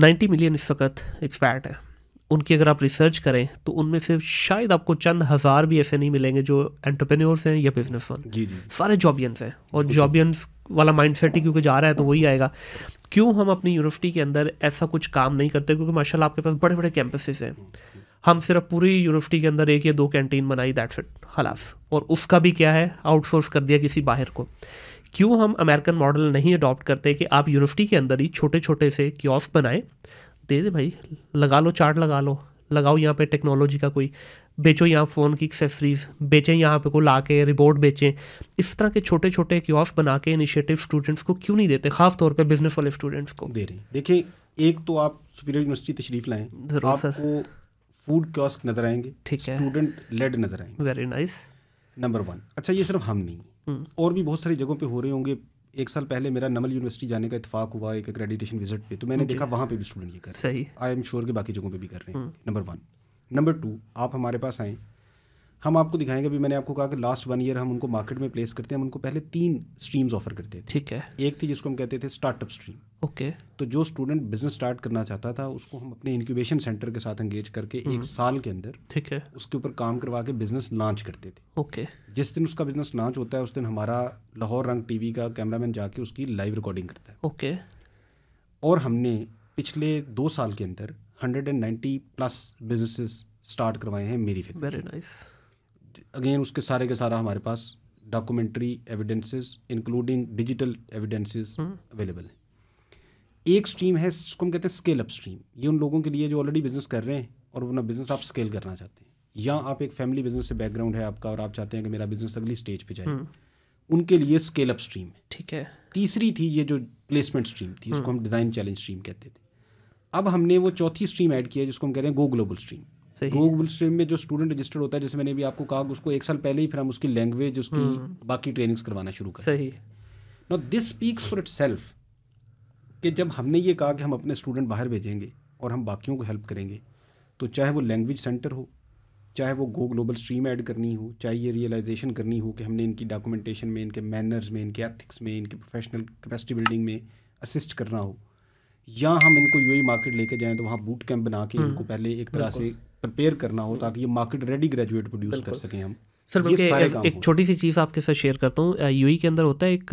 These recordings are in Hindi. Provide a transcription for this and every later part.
90 मिलियन इस वक्त एक्सपैट हैं उनकी अगर आप रिसर्च करें तो उनमें से शायद आपको चंद हज़ार भी ऐसे नहीं मिलेंगे जो एंटरप्रेन्योर्स हैं या बिजनेस जी, जी सारे जॉबियंस हैं और जॉबियंस वाला माइंड सेट ही क्योंकि जा रहा है तो वही आएगा क्यों हम अपनी यूनिवर्सिटी के अंदर ऐसा कुछ काम नहीं करते क्योंकि माशाल्लाह आपके पास बड़े बड़े कैंपसेस हैं हम सिर्फ पूरी यूनिवर्सिटी के अंदर एक या दो कैंटीन बनाई दैट्स इट हलास और उसका भी क्या है आउटसोर्स कर दिया किसी बाहर को क्यों हम अमेरिकन मॉडल नहीं अडॉप्ट करते कि आप यूनिवर्सिटी के अंदर ही छोटे छोटे से क्योस्क बनाए दे दे भाई लगा लो चार्ट लगा लो लगाओ यहाँ पे टेक्नोलॉजी का कोई बेचो यहाँ फ़ोन की एक्सेसरीज बेचें यहाँ पे को ला के रिपोर्ट बेचें इस तरह के छोटे छोटे क्योस बना के इनिशिएटिव स्टूडेंट्स को क्यों नहीं देते खास तौर पे बिजनेस वाले स्टूडेंट्स को दे रहे देखिए एक तो आप सुपीरियर यूनिवर्सिटी तशरीफ लाएँ आपको फूड क्योस्क नजर आएंगे ठीक है स्टूडेंट लेड नजर आएंगे वेरी नाइस नंबर वन अच्छा ये सिर्फ हम नहीं और भी बहुत सारी जगहों पे हो रहे होंगे एक साल पहले मेरा नमल यूनिवर्सिटी जाने का इतफाक हुआ एक एक्रेडिटेशन विजिट पे तो मैंने देखा वहाँ पे भी स्टूडेंट ये कर रहे हैं आई एम श्योर के बाकी जगहों पे भी कर रहे हैं नंबर वन नंबर टू आप हमारे पास आएँ हम आपको दिखाएंगे अभी मैंने आपको कहा कि लास्ट वन ईयर हम उनको मार्केट में प्लेस करते हैं हम उनको पहले तीन स्ट्रीम्स ऑफर करते थे ठीक है एक थी जिसको हम कहते थे स्टार्टअप स्ट्रीम ओके तो जो स्टूडेंट बिजनेस स्टार्ट करना चाहता था उसको हम अपने इंक्यूबेशन सेंटर के साथ एंगेज करके एक हम्म। साल के अंदर ठीक है उसके ऊपर काम करवा के बिजनेस लॉन्च करते थे ओके जिस दिन उसका बिजनेस लॉन्च होता है उस दिन हमारा लाहौर रंग टीवी का कैमरामैन जाके उसकी लाइव रिकॉर्डिंग करता है ओके और हमने पिछले दो साल के अंदर hundred and plus businesses start करवाए हैं मेरी film very nice nice. Again उसके सारे के सारा हमारे पास documentary evidences including digital evidences available हैं एक स्ट्रीम है जिसको हम कहते हैं स्केल अप स्ट्रीम ये उन लोगों के लिए जो ऑलरेडी बिजनेस कर रहे हैं और अपना बिजनेस आप स्केल करना चाहते हैं या आप एक फैमिली बिजनेस से बैकग्राउंड है आपका और आप चाहते हैं कि मेरा बिजनेस अगली स्टेज पे जाए हम्म। उनके लिए स्केल अप स्ट्रीम है ठीक है तीसरी थी ये जो प्लेसमेंट स्ट्रीम थी उसको हम्म। हम डिज़ाइन चैलेंज स्ट्रीम कहते थे अब हमने वो चौथी स्ट्रीम ऐड किया जिसको हम कह रहे हैं go global stream Google stream में जो स्टूडेंट रजिस्टर्ड होता है जैसे मैंने भी आपको कहा उसको एक साल पहले ही फिर हम उसकी लैंग्वेज उसकी हम्म। बाकी ट्रेनिंग्स करवाना शुरू कर सही no this speaks for itself कि जब हमने ये कहा कि हम अपने स्टूडेंट बाहर भेजेंगे और हम बाकियों को हेल्प करेंगे तो चाहे वो लैंग्वेज सेंटर हो चाहे वो गो ग्लोबल स्ट्रीम ऐड करनी हो चाहे ये रियलाइजेशन करनी हो कि हमने इनकी डॉक्यूमेंटेशन में इनके मैनर्स में इनके एथिक्स में इनके प्रोफेशनल कैपेसिटी बिल्डिंग में असिस्ट करना हो या हम इनको यू मार्केट लेके जाएँ तो वहाँ बूट कैंप बना के हम्म। इनको पहले एक तरह से प्रिपेयर करना हो ताकि ये मार्केट रेडी ग्रेजुएट प्रोड्यूस कर सकें हम सर बल्कि एक छोटी सी चीज़ आपके साथ शेयर करता हूँ यूई e के अंदर होता है एक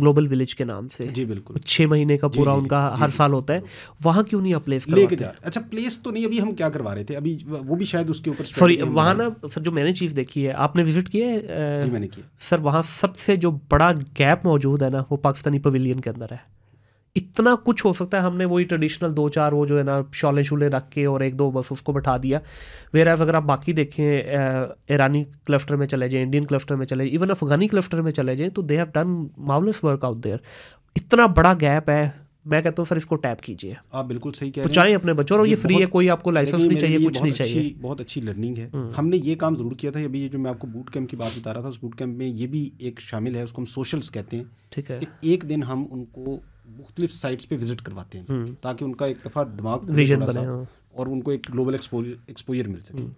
ग्लोबल विलेज के नाम से जी बिल्कुल छः महीने का पूरा उनका जी, हर जी, साल होता है वहाँ क्यों नहीं आप प्लेस लेके जा अच्छा प्लेस तो नहीं अभी हम क्या करवा रहे थे अभी वो भी शायद उसके ऊपर सॉरी वहाँ ना सर जो मैंने चीज़ देखी है आपने विजिट किया है मैंने किया सर वहाँ सबसे जो बड़ा गैप मौजूद है ना वो पाकिस्तानी पवेलियन के अंदर है इतना कुछ हो सकता है हमने वही ट्रेडिशनल दो चार वो जो है ना शॉले शूले रख के और एक दो बस उसको बैठा दिया वेर एफ अगर आप बाकी देखें ईरानी क्लस्टर में चले जाएँ इंडियन क्लस्टर में चले इवन अफगानी क्लस्टर में चले जाएँ तो they have done marvellous work out there इतना बड़ा गैप है मैं कहता हूँ सर इसको टैप कीजिए आप बिल्कुल सही कह रहे हैं अपने बच्चों और ये, ये फ्री है कोई आपको लाइसेंस नहीं चाहिए कुछ नहीं चाहिए बहुत अच्छी लर्निंग है हम्म। हमने ये काम जरूर किया था अभी ये जो मैं आपको बूट कैंप की बात बता रहा था उस बूट कैंप में ये भी एक शामिल है उसको हम सोशल्स कहते हैं ठीक है एक दिन हम उनको मुख्तलिफ साइट्स पे विजिट करवाते हैं हम्म। ताकि उनका एक दफ़ा दिमाग विजन बने हाँ। और उनको एक ग्लोबल एक्सपोजर मिल सके हम्म।